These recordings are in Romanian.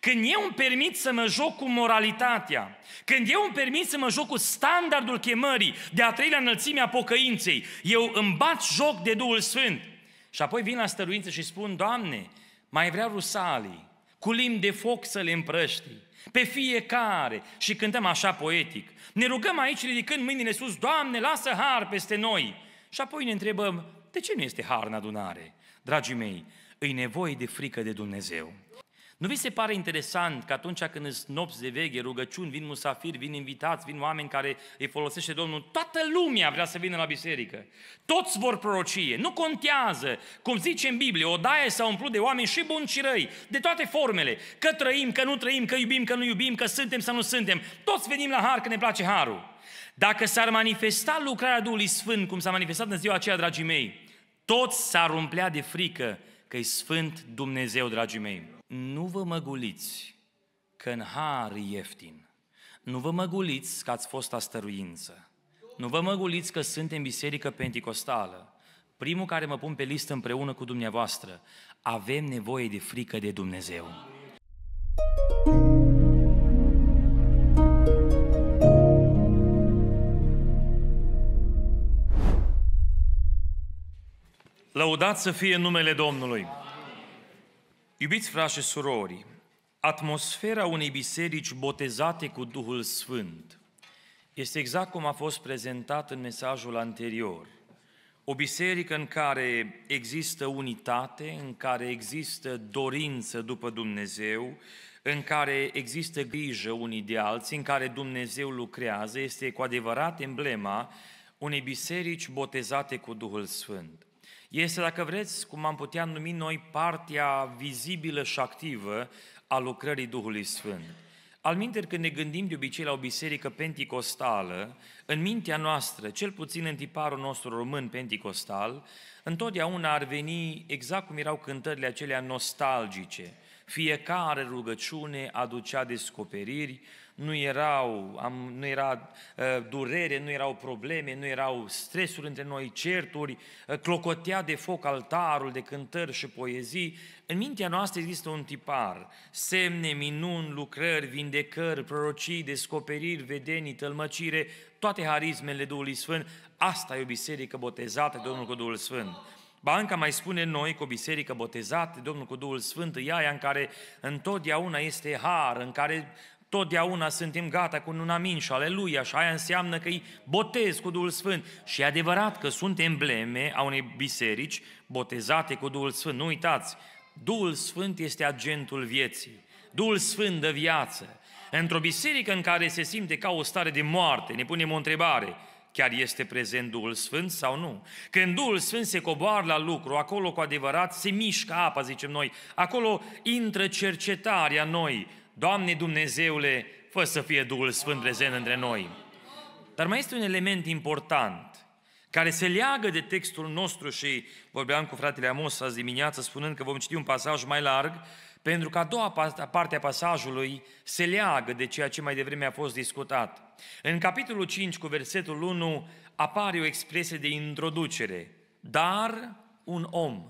Când eu îmi permit să mă joc cu moralitatea, când eu îmi permit să mă joc cu standardul chemării de a treilea înălțime a pocăinței, eu îmi bat joc de Duhul Sfânt. Și apoi vin la stăruință și spun, Doamne, mai vrea rusalii, cu limbi de foc să le împrăști, pe fiecare și cântăm așa poetic. Ne rugăm aici ridicând mâinile sus, Doamne, lasă har peste noi. Și apoi ne întrebăm, de ce nu este har în adunare? Dragii mei, îi nevoie de frică de Dumnezeu. Nu vi se pare interesant că atunci când îți nopți de veche, rugăciuni, vin musafiri, vin invitați, vin oameni care îi folosește Domnul, toată lumea vrea să vină la biserică. Toți vor prorocie, nu contează, cum zice în Biblie, daie s-a umplut de oameni și buni și răi, de toate formele, că trăim, că nu trăim, că iubim, că nu iubim, că suntem, sau nu suntem. Toți venim la har că ne place harul. Dacă s-ar manifesta lucrarea Duhului Sfânt, cum s-a manifestat în ziua aceea, dragii mei, toți s-ar umplea de frică că e Sfânt Dumnezeu, dragii mei. Nu vă măguliți că în har e ieftin. Nu vă măguliți că ați fost astăruință. Nu vă măguliți că suntem biserică penticostală. Primul care mă pun pe listă împreună cu dumneavoastră. Avem nevoie de frică de Dumnezeu. Lăudați să fie numele Domnului! Iubiți frați și surori, atmosfera unei biserici botezate cu Duhul Sfânt este exact cum a fost prezentat în mesajul anterior. O biserică în care există unitate, în care există dorință după Dumnezeu, în care există grijă unii de alții, în care Dumnezeu lucrează, este cu adevărat emblema unei biserici botezate cu Duhul Sfânt. Este, dacă vreți, cum am putea numi noi, partea vizibilă și activă a lucrării Duhului Sfânt. Al minter, când ne gândim de obicei la o biserică penticostală, în mintea noastră, cel puțin în tiparul nostru român penticostal, întotdeauna ar veni exact cum erau cântările acelea nostalgice – fiecare rugăciune aducea descoperiri, nu, erau, am, nu era uh, durere, nu erau probleme, nu erau stresuri între noi, certuri, uh, clocotea de foc altarul de cântări și poezii. În mintea noastră există un tipar, semne, minuni, lucrări, vindecări, prorocii, descoperiri, vedenii, tălmăcire, toate harismele Duhului Sfânt. Asta e o biserică botezată de Domnul cu Duhul Sfânt. Banca mai spune noi, cu o biserică botezată, Domnul cu Duhul Sfânt, e aia în care întotdeauna este har, în care totdeauna suntem gata cu un amin și aleluia și aia înseamnă că îi botez cu Duhul Sfânt. Și e adevărat că sunt embleme a unei biserici botezate cu Duhul Sfânt. Nu uitați, Duhul Sfânt este agentul vieții. Duhul Sfânt de viață. Într-o biserică în care se simte ca o stare de moarte, ne punem o întrebare, chiar este prezent Duhul Sfânt sau nu. Când Duhul Sfânt se coboară la lucru, acolo cu adevărat se mișcă apa, zicem noi, acolo intră cercetarea noi. Doamne Dumnezeule, fă să fie Duhul Sfânt prezent între noi. Dar mai este un element important care se leagă de textul nostru și vorbeam cu fratele Amos azi dimineață spunând că vom citi un pasaj mai larg pentru că a doua parte a pasajului se leagă de ceea ce mai devreme a fost discutat. În capitolul 5 cu versetul 1 apare o expresie de introducere, dar un om.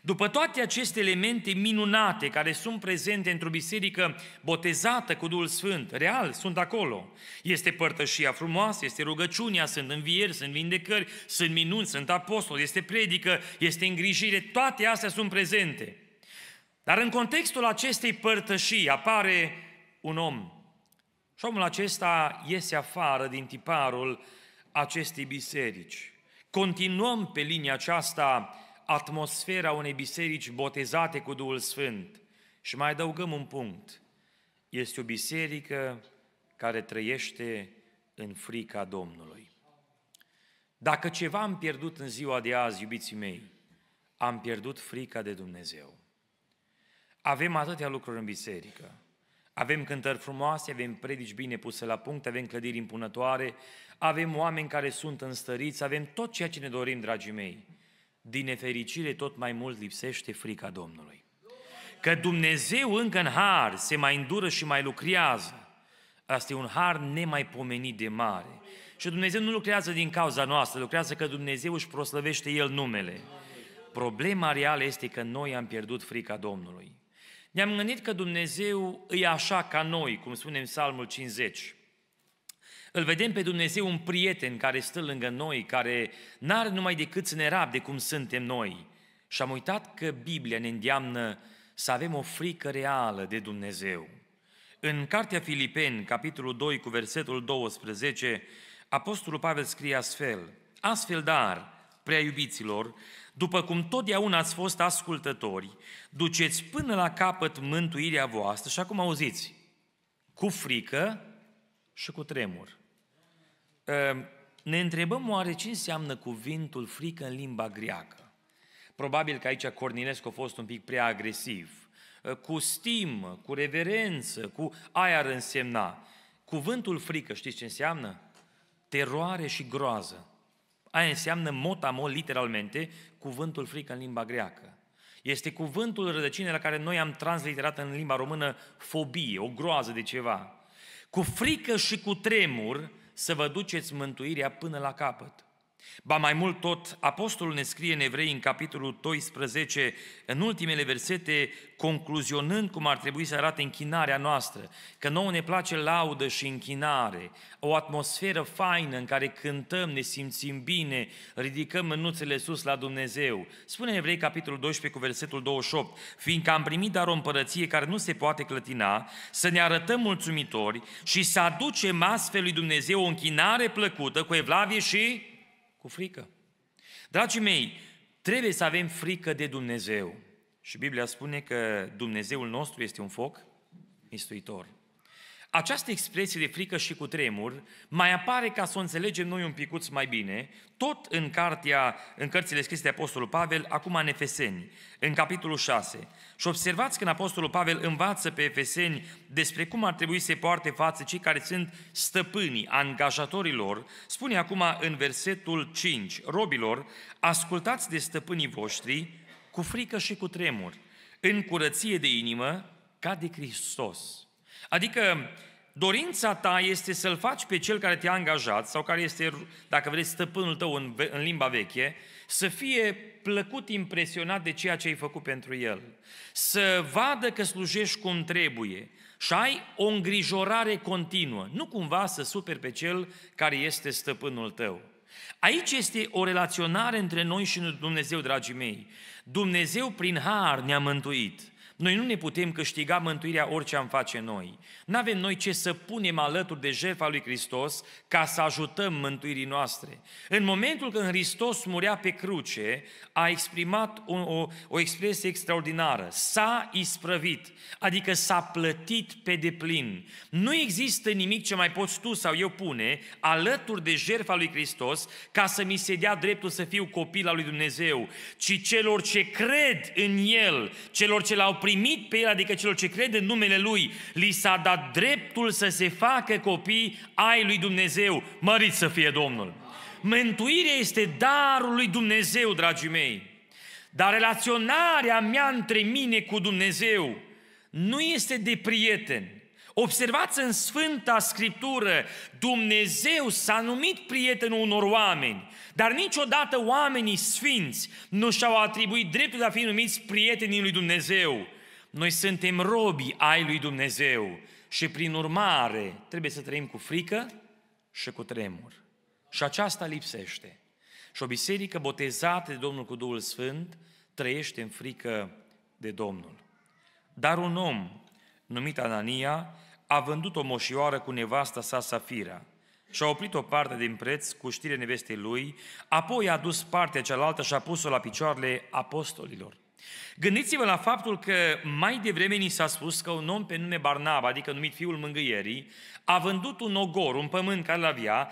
După toate aceste elemente minunate care sunt prezente într-o biserică botezată cu Duhul Sfânt, real, sunt acolo. Este părtășia frumoasă, este rugăciunea, sunt învieri, sunt vindecări, sunt minuni, sunt apostoli, este predică, este îngrijire, toate astea sunt prezente. Dar în contextul acestei părtășii apare un om. Și omul acesta iese afară din tiparul acestei biserici. Continuăm pe linia aceasta atmosfera unei biserici botezate cu Duhul Sfânt. Și mai adăugăm un punct. Este o biserică care trăiește în frica Domnului. Dacă ceva am pierdut în ziua de azi, iubiții mei, am pierdut frica de Dumnezeu. Avem atâtea lucruri în biserică. Avem cântări frumoase, avem predici bine puse la punct, avem clădiri impunătoare, avem oameni care sunt înstăriți, avem tot ceea ce ne dorim, dragii mei. Din nefericire, tot mai mult lipsește frica Domnului. Că Dumnezeu încă în har se mai îndură și mai lucrează. Asta e un har nemaipomenit de mare. Și Dumnezeu nu lucrează din cauza noastră, lucrează că Dumnezeu își proslăvește El numele. Problema reală este că noi am pierdut frica Domnului. Ne-am gândit că Dumnezeu e așa ca noi, cum spunem în Psalmul 50. Îl vedem pe Dumnezeu un prieten care stă lângă noi, care n-are numai decât să ne rabde cum suntem noi. Și am uitat că Biblia ne îndeamnă să avem o frică reală de Dumnezeu. În Cartea Filipeni, capitolul 2, cu versetul 12, Apostolul Pavel scrie astfel, Astfel dar, prea iubiților, după cum totdeauna ați fost ascultători, duceți până la capăt mântuirea voastră și acum auziți, cu frică și cu tremur. Ă, ne întrebăm oare ce înseamnă cuvântul frică în limba greacă. Probabil că aici Cornilescu a fost un pic prea agresiv. Ă, cu stimă, cu reverență, cu aia ar însemna. Cuvântul frică, știți ce înseamnă? Teroare și groază. Aia înseamnă motamo, literalmente, cuvântul frică în limba greacă. Este cuvântul rădăcine la care noi am transliterat în limba română fobie, o groază de ceva. Cu frică și cu tremur să vă duceți mântuirea până la capăt. Ba mai mult tot, apostolul ne scrie în Evrei, în capitolul 12, în ultimele versete, concluzionând cum ar trebui să arate închinarea noastră, că nouă ne place laudă și închinare, o atmosferă faină în care cântăm, ne simțim bine, ridicăm mânuțele sus la Dumnezeu. Spune în Evrei, capitolul 12, cu versetul 28, fiindcă am primit dar o împărăție care nu se poate clătina, să ne arătăm mulțumitori și să aducem astfel lui Dumnezeu o închinare plăcută cu evlavie și cu frică. Dragii mei, trebuie să avem frică de Dumnezeu. Și Biblia spune că Dumnezeul nostru este un foc mistuitor. Această expresie de frică și cu tremur mai apare ca să o înțelegem noi un picuț mai bine, tot în, cartea, în cărțile scrise de Apostolul Pavel, acum în Efeseni, în capitolul 6. Și observați când Apostolul Pavel învață pe Efeseni despre cum ar trebui să se poarte față cei care sunt stăpânii, angajatorilor, spune acum în versetul 5, robilor, ascultați de stăpânii voștri cu frică și cu tremur, în curăție de inimă, ca de Hristos Adică dorința ta este să-l faci pe cel care te-a angajat sau care este, dacă vreți, stăpânul tău în, în limba veche, să fie plăcut impresionat de ceea ce ai făcut pentru el. Să vadă că slujești cum trebuie și ai o îngrijorare continuă. Nu cumva să superi pe cel care este stăpânul tău. Aici este o relaționare între noi și Dumnezeu, dragii mei. Dumnezeu prin har ne-a mântuit – noi nu ne putem câștiga mântuirea orice am face noi. Nu avem noi ce să punem alături de jertfa lui Hristos ca să ajutăm mântuirii noastre. În momentul când Hristos murea pe cruce, a exprimat o, o, o expresie extraordinară. S-a isprăvit, adică s-a plătit pe deplin. Nu există nimic ce mai poți tu sau eu pune alături de jertfa lui Hristos ca să mi se dea dreptul să fiu copil al lui Dumnezeu, ci celor ce cred în El, celor ce l-au primit primit pe el, adică celor ce cred în numele lui, li s-a dat dreptul să se facă copii ai lui Dumnezeu. Mărit să fie Domnul! Mântuirea este darul lui Dumnezeu, dragii mei. Dar relaționarea mea între mine cu Dumnezeu nu este de prieten. Observați în Sfânta Scriptură, Dumnezeu s-a numit prietenul unor oameni, dar niciodată oamenii sfinți nu și-au atribuit dreptul de a fi numiți prietenii lui Dumnezeu. Noi suntem robi ai lui Dumnezeu și prin urmare trebuie să trăim cu frică și cu tremur. Și aceasta lipsește. Și o biserică botezată de Domnul cu Duhul Sfânt trăiește în frică de Domnul. Dar un om numit Anania a vândut o moșioară cu nevasta sa Safira și a oprit o parte din preț cu știre nevestei lui, apoi a dus partea cealaltă și a pus-o la picioarele apostolilor. Gândiți-vă la faptul că mai devreme ni s-a spus că un om pe nume Barnaba, adică numit fiul mângâierii, a vândut un ogor, un pământ care l-avea,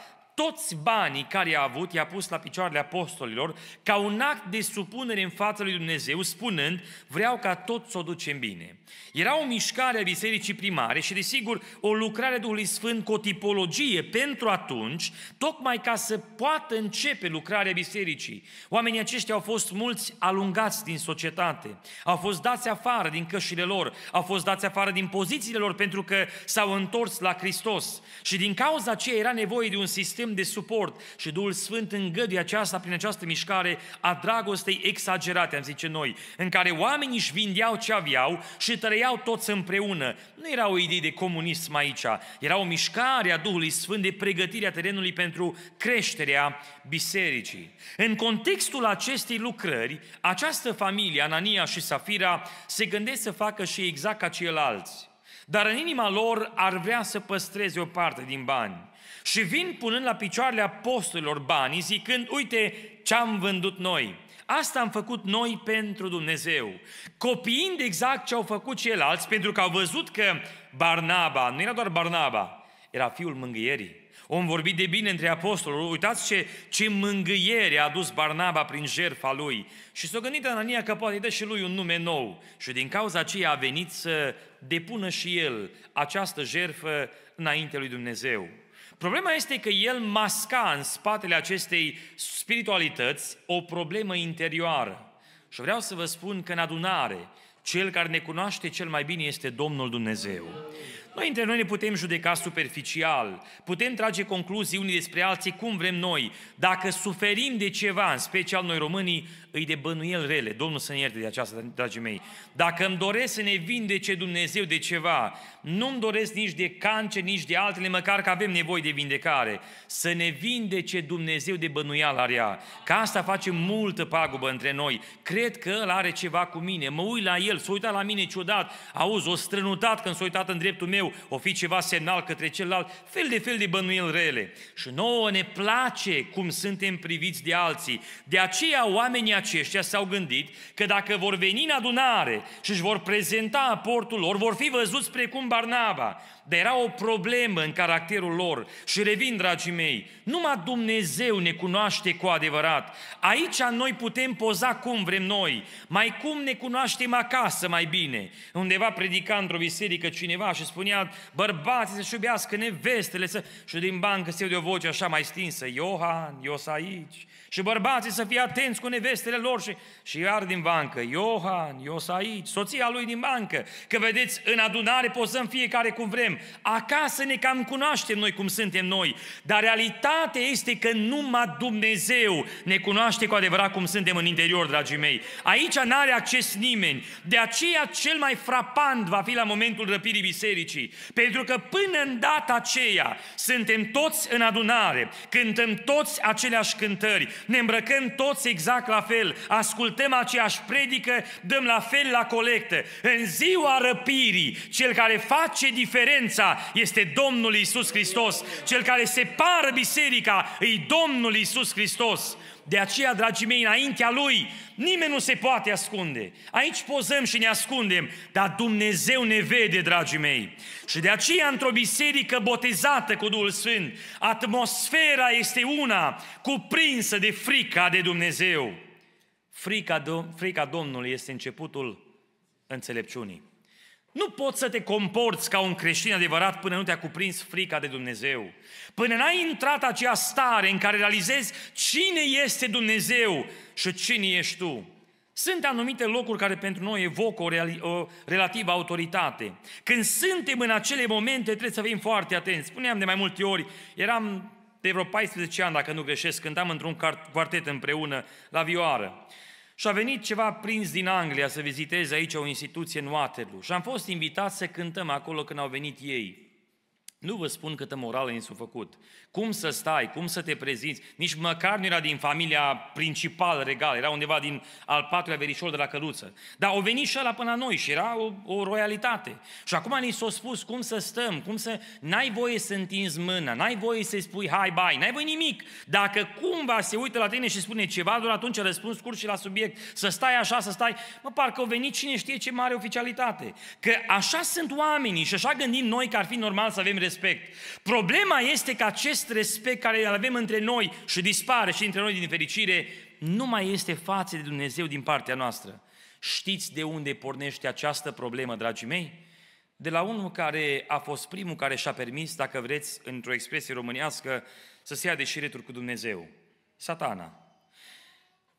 toți banii care i-a avut, i-a pus la picioarele apostolilor, ca un act de supunere în fața lui Dumnezeu, spunând, vreau ca tot să o ducem bine. Era o mișcare a bisericii primare și, desigur, o lucrare a Duhului Sfânt cu o tipologie pentru atunci, tocmai ca să poată începe lucrarea bisericii. Oamenii aceștia au fost mulți alungați din societate, au fost dați afară din cășile lor, au fost dați afară din pozițiile lor pentru că s-au întors la Hristos. Și din cauza aceea era nevoie de un sistem sistem de suport și Duhul Sfânt îngăduie aceasta prin această mișcare a dragostei exagerate, am zice noi, în care oamenii își vindeau ce aveau și trăiau toți împreună. Nu era o idee de comunism aici, era o mișcare a Duhului Sfânt de pregătire a terenului pentru creșterea bisericii. În contextul acestei lucrări, această familie, Anania și Safira, se gândesc să facă și exact ca ceilalți dar în inima lor ar vrea să păstreze o parte din bani și vin punând la picioarele apostolilor banii, zicând, uite ce am vândut noi. Asta am făcut noi pentru Dumnezeu, copiind exact ce au făcut ceilalți, pentru că au văzut că Barnaba, nu era doar Barnaba, era fiul mângâierii. Om vorbit de bine între apostoli. Uitați ce, ce mângâiere a adus Barnaba prin jertfa lui. Și s-a gândit Anania că poate dă și lui un nume nou. Și din cauza aceea a venit să depună și el această jertfă înainte lui Dumnezeu. Problema este că el masca în spatele acestei spiritualități o problemă interioară. Și vreau să vă spun că în adunare, cel care ne cunoaște cel mai bine este Domnul Dumnezeu. Noi între noi ne putem judeca superficial, putem trage concluzii unii despre alții cum vrem noi. Dacă suferim de ceva, în special noi românii, îi de bănuiel rele. Domnul să ne ierte de aceasta, dragii mei. Dacă îmi doresc să ne vindece Dumnezeu de ceva, nu-mi doresc nici de cancer, nici de altele, măcar că avem nevoie de vindecare. Să ne vindece Dumnezeu de bănuial area. Ca asta face multă pagubă între noi. Cred că El are ceva cu mine. Mă uit la El, s-a uitat la mine ciudat. Auzi, o strănutat când s-a uitat în dreptul meu meu, o fi ceva semnal către celălalt, fel de fel de bănuieli rele. Și nouă ne place cum suntem priviți de alții. De aceea oamenii aceștia s-au gândit că dacă vor veni în adunare și își vor prezenta aportul lor, vor fi văzuți precum Barnaba dar era o problemă în caracterul lor. Și revin, dragii mei, numai Dumnezeu ne cunoaște cu adevărat. Aici noi putem poza cum vrem noi, mai cum ne cunoaștem acasă mai bine. Undeva predica într-o biserică cineva și spunea, bărbații să-și iubească nevestele, să... și din bancă se de o voce așa mai stinsă, Iohan, eu sunt aici. Și bărbații să fie atenți cu nevestele lor și, și iar din bancă, Iohan, eu sunt aici, soția lui din bancă, că vedeți, în adunare pozăm fiecare cum vrem, acasă ne cam cunoaștem noi cum suntem noi, dar realitatea este că numai Dumnezeu ne cunoaște cu adevărat cum suntem în interior, dragii mei. Aici n-are acces nimeni. De aceea cel mai frapant va fi la momentul răpirii bisericii, pentru că până în data aceea suntem toți în adunare, cântăm toți aceleași cântări, ne îmbrăcăm toți exact la fel, ascultăm aceeași predică, dăm la fel la colectă. În ziua răpirii, cel care face diferență esența este Domnul Isus Hristos. Cel care separă biserica îi Domnul Isus Hristos. De aceea, dragii mei, înaintea Lui nimeni nu se poate ascunde. Aici pozăm și ne ascundem, dar Dumnezeu ne vede, dragii mei. Și de aceea, într-o biserică botezată cu Duhul Sfânt, atmosfera este una cuprinsă de frica de Dumnezeu. Frica, do- frica Domnului este începutul înțelepciunii. Nu poți să te comporți ca un creștin adevărat până nu te-a cuprins frica de Dumnezeu. Până n-ai intrat acea stare în care realizezi cine este Dumnezeu și cine ești tu. Sunt anumite locuri care pentru noi evocă o, reali- o relativă autoritate. Când suntem în acele momente, trebuie să fim foarte atenți. Spuneam de mai multe ori, eram de vreo 14 ani, dacă nu greșesc, cântam într-un quartet împreună la vioară. Și a venit ceva prins din Anglia să viziteze aici o instituție în Waterloo. Și am fost invitat să cântăm acolo când au venit ei. Nu vă spun câtă morală ni s-a făcut. Cum să stai, cum să te prezinți. Nici măcar nu era din familia principală regală, era undeva din al patrulea verișor de la căluță. Dar au venit și ăla până la noi și era o, o royalitate. Și acum ni s-a spus cum să stăm, cum să... N-ai voie să întinzi mâna, n-ai voie să-i spui hai, bai, n-ai voie nimic. Dacă cumva se uită la tine și spune ceva, doar atunci răspunzi scurt și la subiect. Să stai așa, să stai... Mă, parcă au venit cine știe ce mare oficialitate. Că așa sunt oamenii și așa gândim noi că ar fi normal să avem respect. Problema este că acest respect care îl avem între noi și dispare și între noi din fericire, nu mai este față de Dumnezeu din partea noastră. Știți de unde pornește această problemă, dragii mei? De la unul care a fost primul care și-a permis, dacă vreți, într-o expresie românească, să se ia de șireturi cu Dumnezeu. Satana.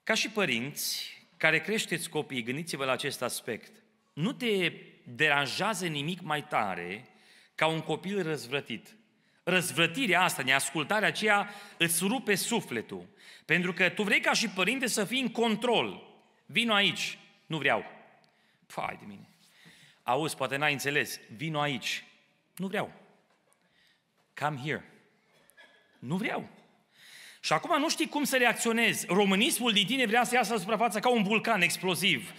Ca și părinți care creșteți copii, gândiți-vă la acest aspect. Nu te deranjează nimic mai tare ca un copil răzvrătit. Răzvrătirea asta, neascultarea aceea, îți rupe sufletul. Pentru că tu vrei ca și părinte să fii în control. Vino aici. Nu vreau. Fai de mine. Auzi, poate n-ai înțeles. Vino aici. Nu vreau. Come here. Nu vreau. Și acum nu știi cum să reacționezi. Românismul din tine vrea să iasă la suprafață ca un vulcan exploziv.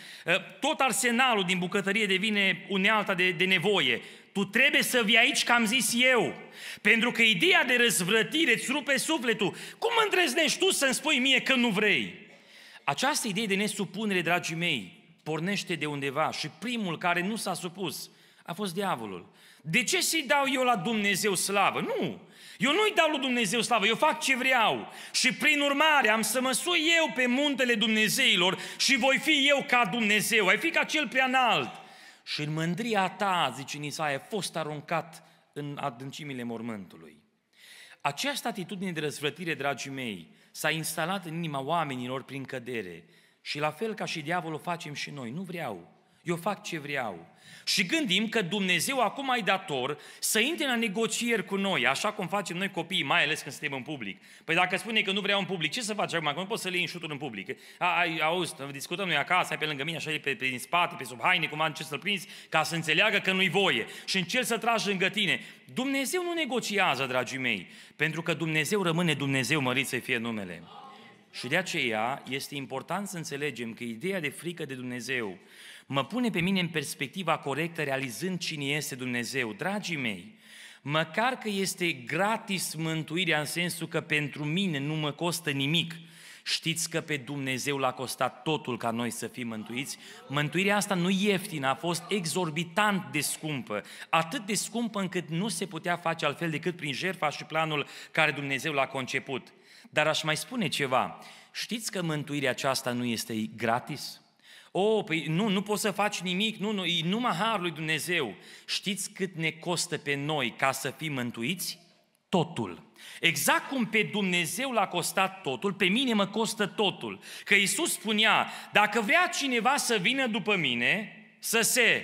Tot arsenalul din bucătărie devine unealta de, de nevoie tu trebuie să vii aici că am zis eu. Pentru că ideea de răzvrătire îți rupe sufletul. Cum îndrăznești tu să-mi spui mie că nu vrei? Această idee de nesupunere, dragii mei, pornește de undeva și primul care nu s-a supus a fost diavolul. De ce să-i dau eu la Dumnezeu slavă? Nu! Eu nu-i dau lui Dumnezeu slavă, eu fac ce vreau. Și prin urmare am să mă sui eu pe muntele Dumnezeilor și voi fi eu ca Dumnezeu, ai fi ca cel prea înalt și în mândria ta, zice Nisaia, a fost aruncat în adâncimile mormântului. Această atitudine de răzvrătire, dragii mei, s-a instalat în inima oamenilor prin cădere și la fel ca și diavolul facem și noi. Nu vreau eu fac ce vreau. Și gândim că Dumnezeu acum ai dator să intre la negocieri cu noi, așa cum facem noi copiii, mai ales când suntem în public. Păi dacă spune că nu vreau în public, ce să faci acum? Că nu poți să le iei în șutul în public. Ai, auzi, discutăm noi acasă, ai pe lângă mine, așa e pe, pe din spate, pe sub haine, cumva încerci să-l prinzi, ca să înțeleagă că nu-i voie. Și încerci să tragi lângă tine. Dumnezeu nu negociază, dragii mei, pentru că Dumnezeu rămâne Dumnezeu, mărit să fie numele. Și de aceea este important să înțelegem că ideea de frică de Dumnezeu mă pune pe mine în perspectiva corectă, realizând cine este Dumnezeu. Dragii mei, măcar că este gratis mântuirea în sensul că pentru mine nu mă costă nimic, Știți că pe Dumnezeu l-a costat totul ca noi să fim mântuiți. Mântuirea asta nu ieftină, a fost exorbitant de scumpă. Atât de scumpă încât nu se putea face altfel decât prin jertfa și planul care Dumnezeu l-a conceput. Dar aș mai spune ceva. Știți că mântuirea aceasta nu este gratis? O, oh, păi nu, nu poți să faci nimic, nu, nu, e numai harul lui Dumnezeu. Știți cât ne costă pe noi ca să fim mântuiți? Totul. Exact cum pe Dumnezeu l-a costat totul, pe mine mă costă totul. Că Isus spunea, dacă vrea cineva să vină după mine, să se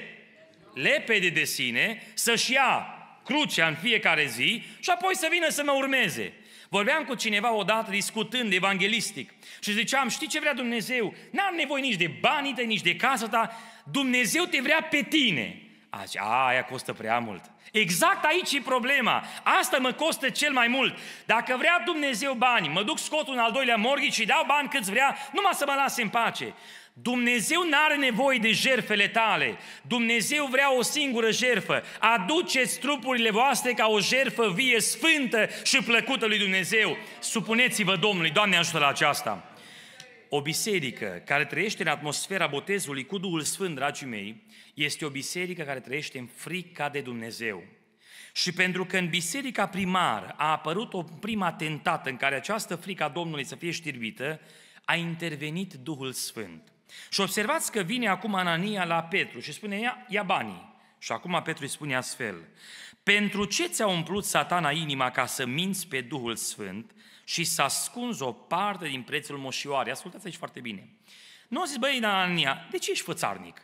lepede de sine, să-și ia crucea în fiecare zi și apoi să vină să mă urmeze. Vorbeam cu cineva odată discutând evanghelistic și ziceam, știi ce vrea Dumnezeu? N-am nevoie nici de banii tăi, nici de casa ta, Dumnezeu te vrea pe tine. A, zice, aia costă prea mult. Exact aici e problema. Asta mă costă cel mai mult. Dacă vrea Dumnezeu bani, mă duc scot un al doilea morghi și dau bani câți vrea, numai să mă lase în pace. Dumnezeu nu are nevoie de jerfele tale. Dumnezeu vrea o singură jerfă. Aduceți trupurile voastre ca o jerfă vie, sfântă și plăcută lui Dumnezeu. Supuneți-vă Domnului. Doamne ajută la aceasta. O biserică care trăiește în atmosfera botezului cu Duhul Sfânt, dragii mei, este o biserică care trăiește în frica de Dumnezeu. Și pentru că în biserica primară a apărut o prima tentată în care această frică a Domnului să fie știrbită, a intervenit Duhul Sfânt. Și observați că vine acum Anania la Petru și spune, ia, ia banii. Și acum Petru îi spune astfel, pentru ce ți-a umplut satana inima ca să minți pe Duhul Sfânt și să ascunzi o parte din prețul moșioare? Ascultați aici foarte bine. Nu zis, băi, Anania, de ce ești fățarnic?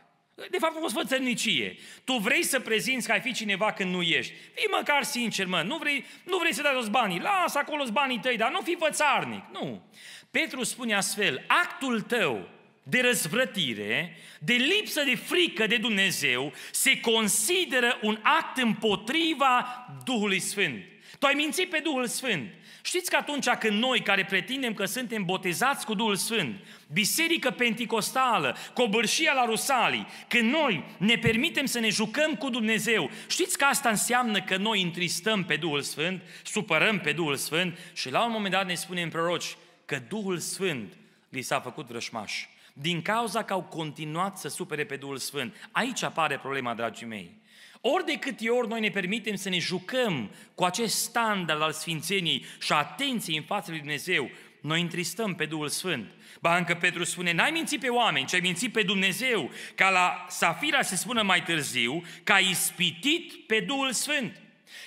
De fapt, o sfățărnicie. Tu vrei să prezinți că ai fi cineva când nu ești. Fii măcar sincer, mă, nu vrei, nu vrei să dai toți banii. Lasă acolo banii tăi, dar nu fi fățarnic. Nu. Petru spune astfel, actul tău de răzvrătire, de lipsă de frică de Dumnezeu, se consideră un act împotriva Duhului Sfânt. Tu ai mințit pe Duhul Sfânt. Știți că atunci când noi, care pretindem că suntem botezați cu Duhul Sfânt, biserică penticostală, cobârșia la Rusalii, când noi ne permitem să ne jucăm cu Dumnezeu, știți că asta înseamnă că noi întristăm pe Duhul Sfânt, supărăm pe Duhul Sfânt și la un moment dat ne spunem proroci că Duhul Sfânt li s-a făcut vrășmași din cauza că au continuat să supere pe Duhul Sfânt. Aici apare problema, dragii mei. Ori de câte ori noi ne permitem să ne jucăm cu acest standard al sfințeniei și atenției în fața lui Dumnezeu, noi întristăm pe Duhul Sfânt. Ba încă Petru spune, n-ai mințit pe oameni, ci ai mințit pe Dumnezeu, ca la Safira se spună mai târziu, că ai ispitit pe Duhul Sfânt.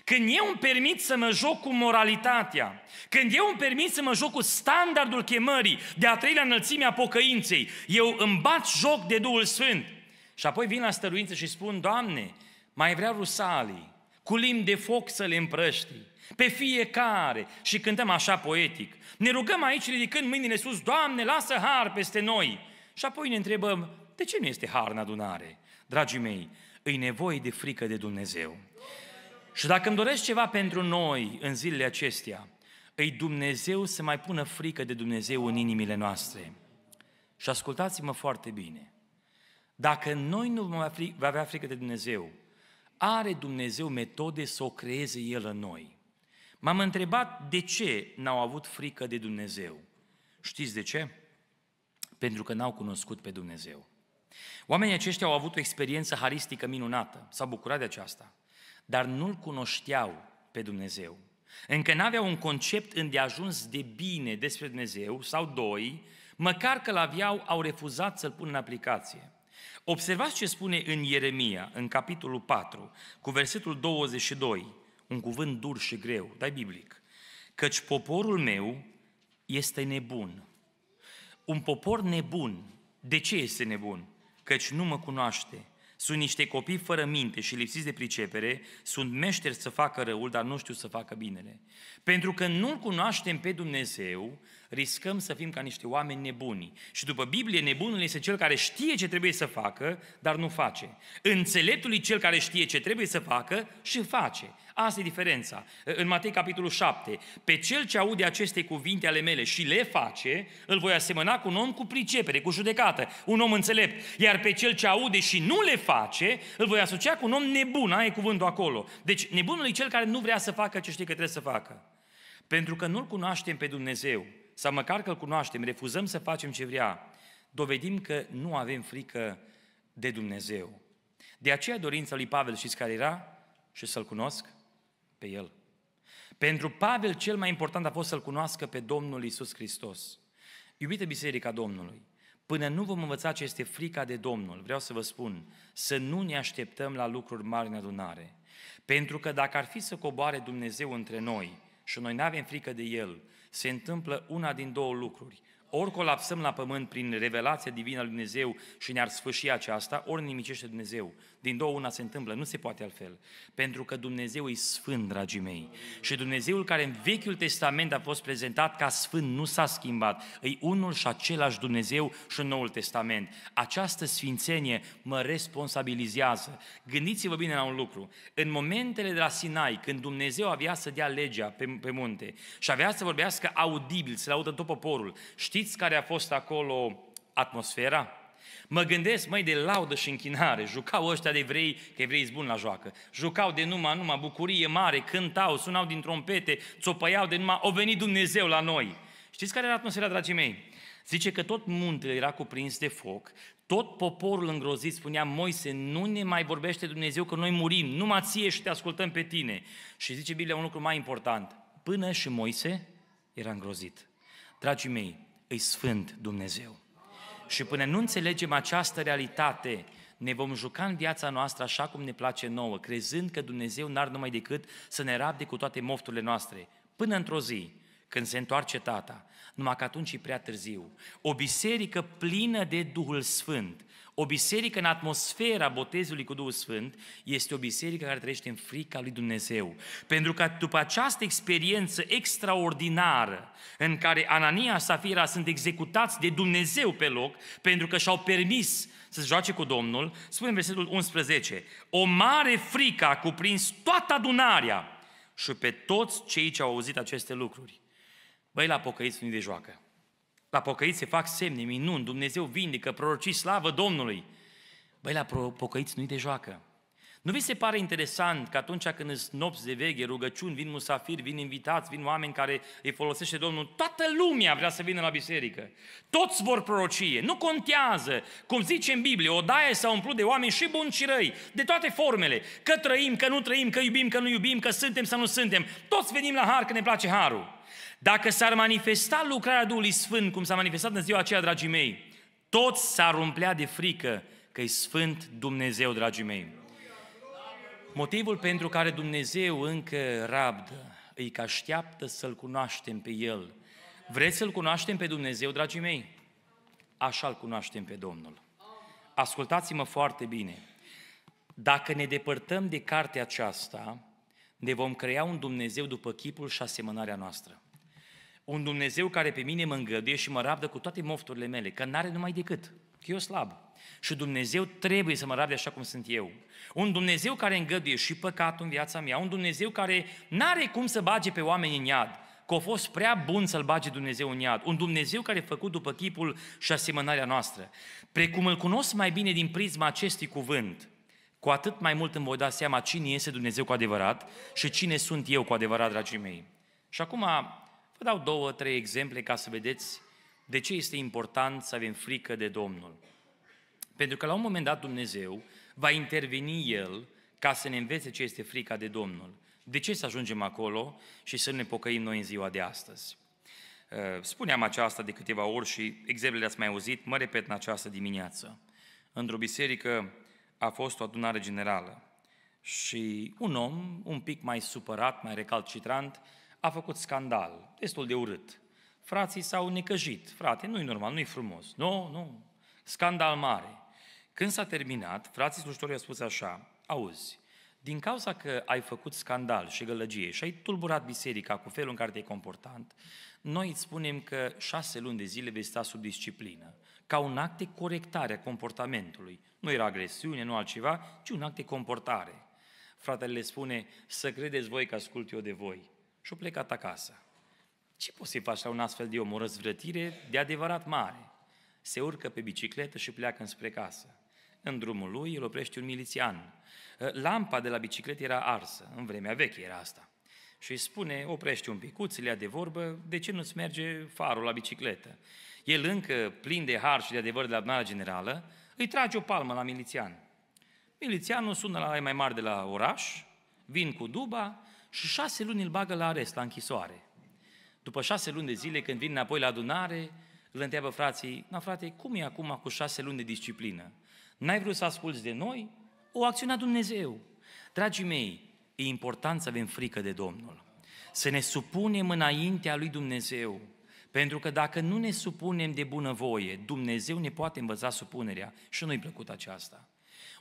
Când eu îmi permit să mă joc cu moralitatea, când eu îmi permit să mă joc cu standardul chemării de a treilea înălțime a pocăinței, eu îmi bat joc de Duhul Sfânt. Și apoi vin la stăruință și spun, Doamne, mai vrea rusalii, cu limbi de foc să le împrăști, pe fiecare. Și cântăm așa poetic. Ne rugăm aici ridicând mâinile sus, Doamne, lasă har peste noi. Și apoi ne întrebăm, de ce nu este har în adunare? Dragii mei, îi nevoie de frică de Dumnezeu. Și dacă îmi doresc ceva pentru noi în zilele acestea, îi Dumnezeu să mai pună frică de Dumnezeu în inimile noastre. Și ascultați-mă foarte bine. Dacă noi nu vom avea frică de Dumnezeu, are Dumnezeu metode să o creeze El în noi. M-am întrebat de ce n-au avut frică de Dumnezeu. Știți de ce? Pentru că n-au cunoscut pe Dumnezeu. Oamenii aceștia au avut o experiență haristică minunată, s-au bucurat de aceasta dar nu-L cunoșteau pe Dumnezeu. Încă n-aveau un concept îndeajuns de bine despre Dumnezeu, sau doi, măcar că l-aveau, au refuzat să-L pună în aplicație. Observați ce spune în Ieremia, în capitolul 4, cu versetul 22, un cuvânt dur și greu, dar biblic. Căci poporul meu este nebun. Un popor nebun. De ce este nebun? Căci nu mă cunoaște sunt niște copii fără minte și lipsiți de pricepere, sunt meșteri să facă răul, dar nu știu să facă binele. Pentru că nu-L cunoaștem pe Dumnezeu, riscăm să fim ca niște oameni nebuni. Și după Biblie, nebunul este cel care știe ce trebuie să facă, dar nu face. Înțeleptul e cel care știe ce trebuie să facă și face. Asta e diferența. În Matei capitolul 7, pe cel ce aude aceste cuvinte ale mele și le face, îl voi asemăna cu un om cu pricepere, cu judecată, un om înțelept. Iar pe cel ce aude și nu le face, îl voi asocia cu un om nebun, ai cuvântul acolo. Deci nebunul e cel care nu vrea să facă ce știe că trebuie să facă. Pentru că nu-L cunoaștem pe Dumnezeu, sau măcar că-L cunoaștem, refuzăm să facem ce vrea, dovedim că nu avem frică de Dumnezeu. De aceea dorința lui Pavel, știți care era? Și să-L cunosc? pe El. Pentru Pavel cel mai important a fost să-L cunoască pe Domnul Isus Hristos. Iubite Biserica Domnului, până nu vom învăța ce este frica de Domnul, vreau să vă spun, să nu ne așteptăm la lucruri mari în adunare. Pentru că dacă ar fi să coboare Dumnezeu între noi și noi nu avem frică de El, se întâmplă una din două lucruri ori colapsăm la pământ prin revelația divină a lui Dumnezeu și ne-ar sfârși aceasta, ori nimicește Dumnezeu. Din două una se întâmplă, nu se poate altfel. Pentru că Dumnezeu e sfânt, dragii mei. Și Dumnezeul care în Vechiul Testament a fost prezentat ca sfânt nu s-a schimbat. E unul și același Dumnezeu și în Noul Testament. Această sfințenie mă responsabilizează. Gândiți-vă bine la un lucru. În momentele de la Sinai, când Dumnezeu avea să dea legea pe, pe munte și avea să vorbească audibil, să-l audă tot poporul, știți Știți care a fost acolo atmosfera? Mă gândesc, mai de laudă și închinare. Jucau ăștia de evrei, că evrei buni la joacă. Jucau de numai, numai, bucurie mare, cântau, sunau din trompete, țopăiau de numai, o venit Dumnezeu la noi. Știți care era atmosfera, dragii mei? Zice că tot muntele era cuprins de foc, tot poporul îngrozit spunea, Moise, nu ne mai vorbește Dumnezeu că noi murim, numai ție și te ascultăm pe tine. Și zice Biblia un lucru mai important, până și Moise era îngrozit. Dragii mei, îi sfânt Dumnezeu. Și până nu înțelegem această realitate, ne vom juca în viața noastră așa cum ne place nouă, crezând că Dumnezeu n-ar numai decât să ne rabde cu toate mofturile noastre, până într-o zi, când se întoarce tata, numai că atunci e prea târziu. O biserică plină de Duhul Sfânt o biserică în atmosfera botezului cu Duhul Sfânt este o biserică care trăiește în frica lui Dumnezeu. Pentru că după această experiență extraordinară în care Anania și Safira sunt executați de Dumnezeu pe loc, pentru că și-au permis să se joace cu Domnul, spune în versetul 11, o mare frică a cuprins toată adunarea și pe toți cei ce au auzit aceste lucruri. Băi, la pocăiți nu de joacă. La pocăiți se fac semne, minuni, Dumnezeu vindecă, prorocii slavă Domnului. Băi, la pocăiți nu-i de joacă. Nu vi se pare interesant că atunci când îți nopți de veche, rugăciuni, vin musafiri, vin invitați, vin oameni care îi folosește Domnul, toată lumea vrea să vină la biserică. Toți vor prorocie. Nu contează, cum zice în Biblie, o daie s-a umplut de oameni și buni și răi, de toate formele. Că trăim, că nu trăim, că iubim, că nu iubim, că suntem, sau nu suntem. Toți venim la har, că ne place harul. Dacă s-ar manifesta lucrarea Duhului Sfânt, cum s-a manifestat în ziua aceea, dragii mei, toți s-ar umplea de frică că e Sfânt Dumnezeu, dragii mei. Motivul pentru care Dumnezeu încă rabdă, îi că așteaptă să-L cunoaștem pe El. Vreți să-L cunoaștem pe Dumnezeu, dragii mei? Așa-L cunoaștem pe Domnul. Ascultați-mă foarte bine. Dacă ne depărtăm de cartea aceasta, ne vom crea un Dumnezeu după chipul și asemănarea noastră un Dumnezeu care pe mine mă îngăduie și mă rabdă cu toate mofturile mele, că n-are numai decât, că eu slab. Și Dumnezeu trebuie să mă rabde așa cum sunt eu. Un Dumnezeu care îngăduie și păcatul în viața mea, un Dumnezeu care n-are cum să bage pe oameni în iad, că a fost prea bun să-L bage Dumnezeu în iad, un Dumnezeu care e făcut după chipul și asemănarea noastră. Precum îl cunosc mai bine din prisma acestui cuvânt, cu atât mai mult îmi voi da seama cine este Dumnezeu cu adevărat și cine sunt eu cu adevărat, dragii mei. Și acum Vă dau două, trei exemple ca să vedeți de ce este important să avem frică de Domnul. Pentru că la un moment dat Dumnezeu va interveni El ca să ne învețe ce este frica de Domnul. De ce să ajungem acolo și să ne pocăim noi în ziua de astăzi? Uh, spuneam aceasta de câteva ori și exemplele ați mai auzit, mă repet în această dimineață. Într-o biserică a fost o adunare generală și un om, un pic mai supărat, mai recalcitrant, a făcut scandal, destul de urât. Frații s-au necăjit, frate, nu-i normal, nu-i frumos, nu, nu, scandal mare. Când s-a terminat, frații slujitorii au spus așa, auzi, din cauza că ai făcut scandal și gălăgie și ai tulburat biserica cu felul în care te-ai comportat, noi îți spunem că șase luni de zile vei sta sub disciplină, ca un act de corectare a comportamentului. Nu era agresiune, nu altceva, ci un act de comportare. Fratele le spune, să credeți voi că ascult eu de voi și-a plecat acasă. Ce poți să-i faci la un astfel de om? O răzvrătire de adevărat mare. Se urcă pe bicicletă și pleacă înspre casă. În drumul lui îl oprește un milițian. Uh, lampa de la bicicletă era arsă, în vremea veche era asta. Și îi spune, oprește un picuț, le de vorbă, de ce nu-ți merge farul la bicicletă? El încă, plin de har și de adevăr de la adunarea generală, îi trage o palmă la milițian. Milițianul sună la mai mari de la oraș, vin cu duba, și șase luni îl bagă la arest, la închisoare. După șase luni de zile, când vine înapoi la adunare, îl întreabă frații, na frate, cum e acum cu șase luni de disciplină? N-ai vrut să asculți de noi? O acțiune a Dumnezeu. Dragii mei, e important să avem frică de Domnul. Să ne supunem înaintea lui Dumnezeu. Pentru că dacă nu ne supunem de bunăvoie, Dumnezeu ne poate învăța supunerea și nu-i plăcut aceasta.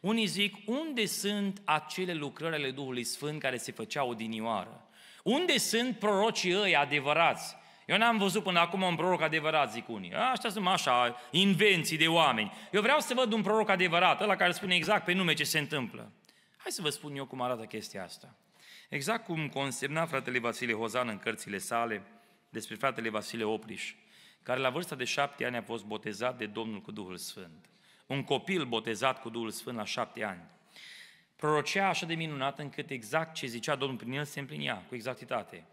Unii zic, unde sunt acele lucrări ale Duhului Sfânt care se făceau odinioară? Unde sunt prorocii ăi adevărați? Eu n-am văzut până acum un proroc adevărat, zic unii. Așa sunt așa, invenții de oameni. Eu vreau să văd un proroc adevărat, ăla care spune exact pe nume ce se întâmplă. Hai să vă spun eu cum arată chestia asta. Exact cum consemna fratele Vasile Hozan în cărțile sale despre fratele Vasile Opriș, care la vârsta de șapte ani a fost botezat de Domnul cu Duhul Sfânt un copil botezat cu Duhul Sfânt la șapte ani. Prorocea așa de minunat încât exact ce zicea Domnul prin el se împlinea cu exactitate.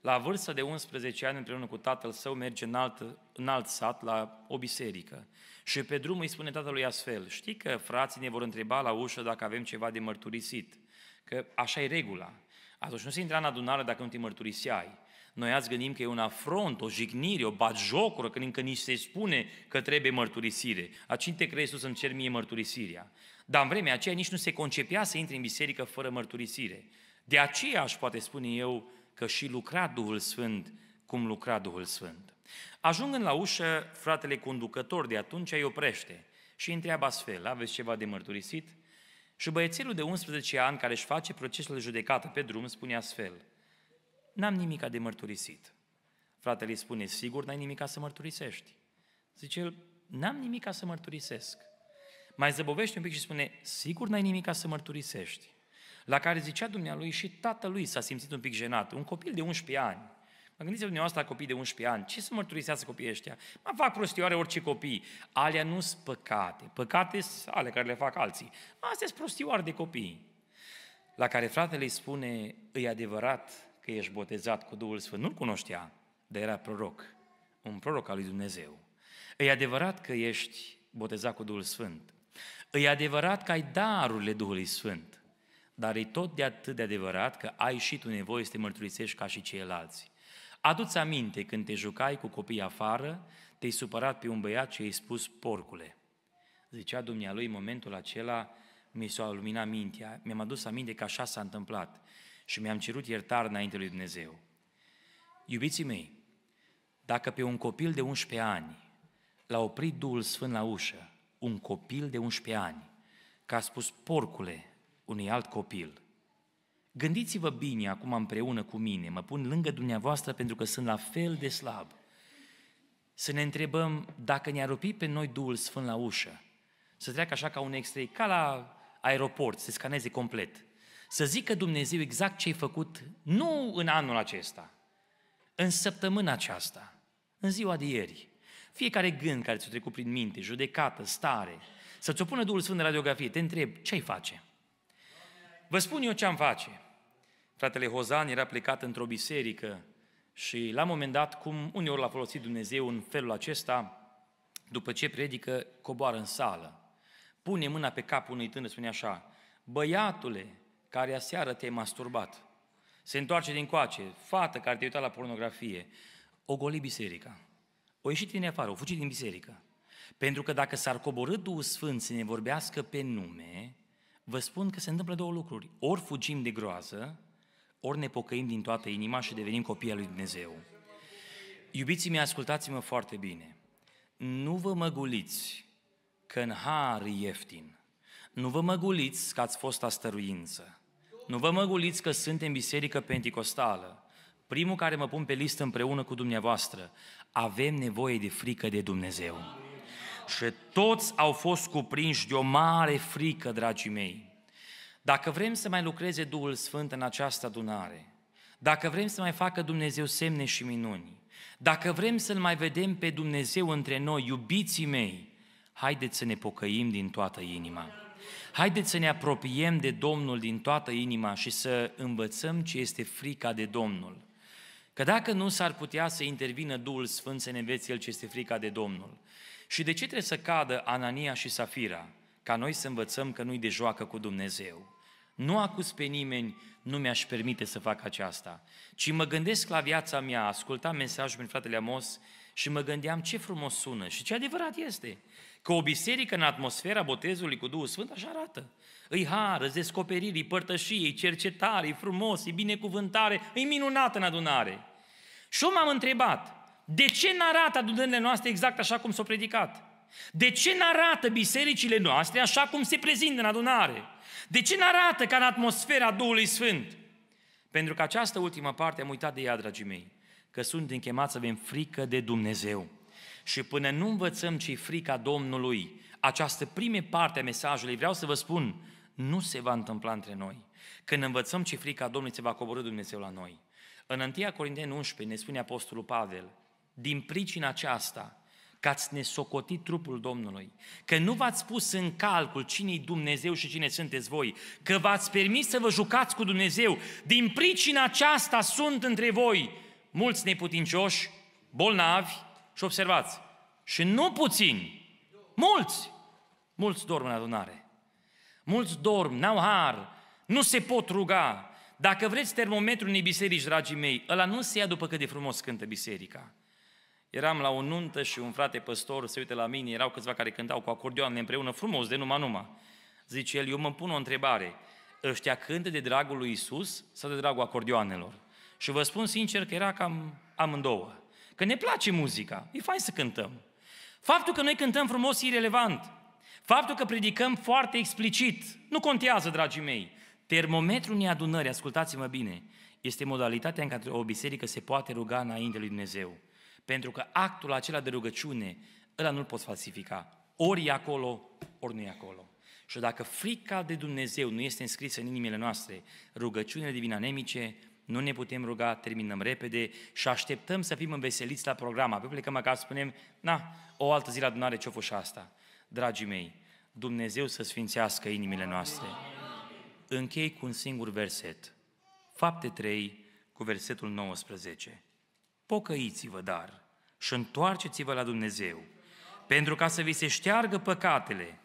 La vârsta de 11 ani, împreună cu tatăl său, merge în alt, în alt sat, la o biserică. Și pe drum îi spune tatălui astfel, știi că frații ne vor întreba la ușă dacă avem ceva de mărturisit, că așa e regula. Atunci nu se intra în adunare dacă nu te mărturiseai. Noi azi gândim că e un afront, o jignire, o batjocură, când încă nici se spune că trebuie mărturisire. A cine te crezi tu să-mi cer mie mărturisirea? Dar în vremea aceea nici nu se concepea să intri în biserică fără mărturisire. De aceea aș poate spune eu că și lucra Duhul Sfânt cum lucra Duhul Sfânt. Ajungând la ușă, fratele conducător de atunci îi oprește și întreabă astfel, aveți ceva de mărturisit? Și băiețelul de 11 ani care își face procesul de judecată pe drum spune astfel, n-am nimic de mărturisit. Fratele îi spune, sigur, n-ai nimica să mărturisești. Zice el, n-am nimica să mărturisesc. Mai zăbovește un pic și spune, sigur n-ai nimica să mărturisești. La care zicea dumnealui și tatălui s-a simțit un pic jenat, un copil de 11 ani. Gândiți-vă dumneavoastră la copii de 11 ani. Ce să mărturisească copiii ăștia? Mă fac prostioare orice copii. Alea nu sunt păcate. Păcate sunt ale care le fac alții. Astea sunt prostioare de copii. La care fratele îi spune, îi adevărat că ești botezat cu Duhul Sfânt. Nu-l cunoștea, dar era proroc. Un proroc al lui Dumnezeu. Îi adevărat că ești botezat cu Duhul Sfânt. Îi adevărat că ai darurile Duhului Sfânt. Dar e tot de atât de adevărat că ai și tu nevoie să te mărturisești ca și ceilalți. Adu-ți aminte când te jucai cu copii afară, te-ai supărat pe un băiat și i-ai spus porcule. Zicea dumnealui în momentul acela, mi s-a luminat mintea, mi-am adus aminte că așa s-a întâmplat și mi-am cerut iertare înainte lui Dumnezeu. Iubiții mei, dacă pe un copil de 11 ani l-a oprit Duhul Sfânt la ușă, un copil de 11 ani, că a spus porcule unui alt copil, Gândiți-vă bine acum împreună cu mine, mă pun lângă dumneavoastră pentru că sunt la fel de slab. Să ne întrebăm dacă ne ar rupi pe noi Duhul Sfânt la ușă, să treacă așa ca un extrei, ca la aeroport, să scaneze complet. Să zică Dumnezeu exact ce ai făcut, nu în anul acesta, în săptămâna aceasta, în ziua de ieri. Fiecare gând care ți-a trecut prin minte, judecată, stare, să-ți o pună Duhul Sfânt de radiografie, te întreb, ce-ai face? Vă spun eu ce-am face. Fratele Hozan era plecat într-o biserică și la un moment dat, cum uneori l-a folosit Dumnezeu în felul acesta, după ce predică, coboară în sală. Pune mâna pe capul unui tânăr, spune așa, băiatule care aseară te-ai masturbat, se întoarce din coace, fată care te uitat la pornografie, o goli biserica. O ieșit din afară, o fuci din biserică. Pentru că dacă s-ar coborât Duhul Sfânt să ne vorbească pe nume, vă spun că se întâmplă două lucruri. Ori fugim de groază, ori ne pocăim din toată inima și devenim copii al lui Dumnezeu. Iubiții mei, ascultați-mă foarte bine. Nu vă măguliți că în har e ieftin. Nu vă măguliți că ați fost astăruință. Nu vă măguliți că suntem biserică penticostală. Primul care mă pun pe listă împreună cu dumneavoastră, avem nevoie de frică de Dumnezeu. Și toți au fost cuprinși de o mare frică, dragii mei. Dacă vrem să mai lucreze Duhul Sfânt în această adunare, dacă vrem să mai facă Dumnezeu semne și minuni, dacă vrem să-L mai vedem pe Dumnezeu între noi, iubiții mei, haideți să ne pocăim din toată inima. Haideți să ne apropiem de Domnul din toată inima și să învățăm ce este frica de Domnul. Că dacă nu s-ar putea să intervină Duhul Sfânt să ne înveți El ce este frica de Domnul. Și de ce trebuie să cadă Anania și Safira? Ca noi să învățăm că nu-i de joacă cu Dumnezeu. Nu acuz pe nimeni, nu mi-aș permite să fac aceasta, ci mă gândesc la viața mea, ascultam mesajul prin fratele Amos și mă gândeam ce frumos sună și ce adevărat este. Că o biserică în atmosfera botezului cu Duhul Sfânt așa arată. Îi hară, descoperiri, îi cercetare, îi frumos, îi binecuvântare, îi minunat în adunare. Și eu m-am întrebat, de ce n-arată adunările noastre exact așa cum s-au predicat? De ce n-arată bisericile noastre așa cum se prezintă în adunare? De ce arată ca în atmosfera Duhului Sfânt? Pentru că această ultimă parte am uitat de ea, dragii mei, că suntem chemați să avem frică de Dumnezeu. Și până nu învățăm ce frica Domnului, această prime parte a mesajului, vreau să vă spun, nu se va întâmpla între noi. Când învățăm ce frica Domnului, se va coborâ Dumnezeu la noi. În 1 Corinteni 11 ne spune Apostolul Pavel, din pricina aceasta, că ați nesocotit trupul Domnului, că nu v-ați pus în calcul cine-i Dumnezeu și cine sunteți voi, că v-ați permis să vă jucați cu Dumnezeu. Din pricina aceasta sunt între voi mulți neputincioși, bolnavi și observați, și nu puțini, mulți, mulți dorm în adunare. Mulți dorm, n-au har, nu se pot ruga. Dacă vreți termometrul unei biserici, dragii mei, ăla nu se ia după cât de frumos cântă biserica Eram la o nuntă și un frate păstor se uită la mine, erau câțiva care cântau cu acordeoane împreună, frumos, de numai numai. Zice el, eu mă pun o întrebare, ăștia cântă de dragul lui Isus sau de dragul acordeoanelor? Și vă spun sincer că era cam amândouă. Că ne place muzica, e fain să cântăm. Faptul că noi cântăm frumos e irrelevant. Faptul că predicăm foarte explicit, nu contează, dragii mei. Termometrul unei adunări, ascultați-mă bine, este modalitatea în care o biserică se poate ruga înainte lui Dumnezeu. Pentru că actul acela de rugăciune, ăla nu-l poți falsifica. Ori e acolo, ori nu e acolo. Și dacă frica de Dumnezeu nu este înscrisă în inimile noastre, rugăciunile divine anemice, nu ne putem ruga, terminăm repede și așteptăm să fim înveseliți la program. Apoi plecăm acasă, spunem, na, o altă zi la adunare ce-o fost asta. Dragii mei, Dumnezeu să sfințească inimile noastre. Închei cu un singur verset. Fapte 3 cu versetul 19. Pocăiți-vă, dar, și întoarceți-vă la Dumnezeu, pentru ca să vi se șteargă păcatele,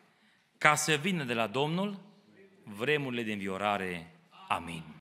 ca să vină de la Domnul vremurile de înviorare. Amin.